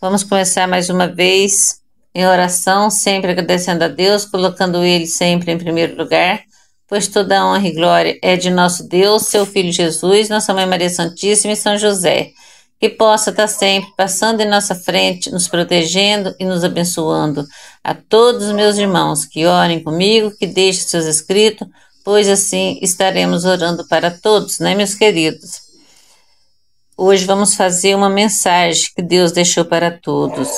Vamos começar mais uma vez em oração, sempre agradecendo a Deus, colocando Ele sempre em primeiro lugar, pois toda honra e glória é de nosso Deus, Seu Filho Jesus, Nossa Mãe Maria Santíssima e São José, que possa estar sempre passando em nossa frente, nos protegendo e nos abençoando. A todos os meus irmãos que orem comigo, que deixem seus escritos, pois assim estaremos orando para todos, né, meus queridos? Hoje vamos fazer uma mensagem que Deus deixou para todos.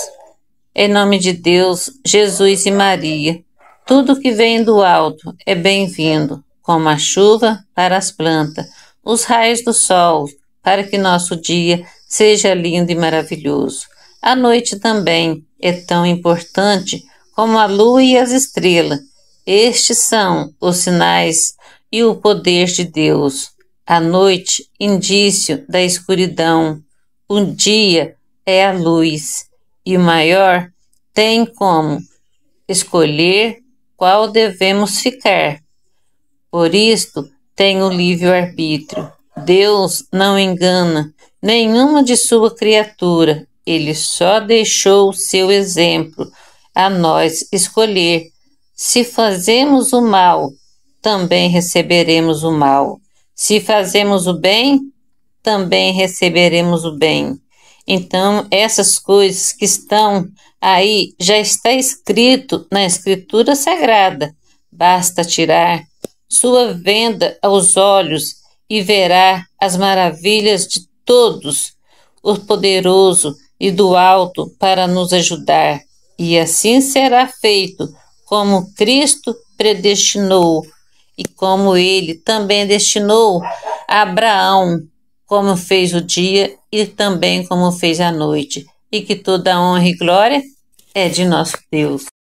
Em nome de Deus, Jesus e Maria, tudo que vem do alto é bem-vindo, como a chuva para as plantas, os raios do sol, para que nosso dia seja lindo e maravilhoso. A noite também é tão importante como a lua e as estrelas. Estes são os sinais e o poder de Deus. A noite, indício da escuridão. O dia é a luz, e o maior tem como escolher qual devemos ficar. Por isto tem o livre-arbítrio. Deus não engana nenhuma de sua criatura, ele só deixou o seu exemplo a nós escolher. Se fazemos o mal, também receberemos o mal. Se fazemos o bem, também receberemos o bem. Então, essas coisas que estão aí já está escrito na Escritura Sagrada. Basta tirar sua venda aos olhos e verá as maravilhas de todos, o poderoso e do alto para nos ajudar. E assim será feito, como Cristo predestinou e como ele também destinou a Abraão, como fez o dia e também como fez a noite, e que toda honra e glória é de nosso Deus.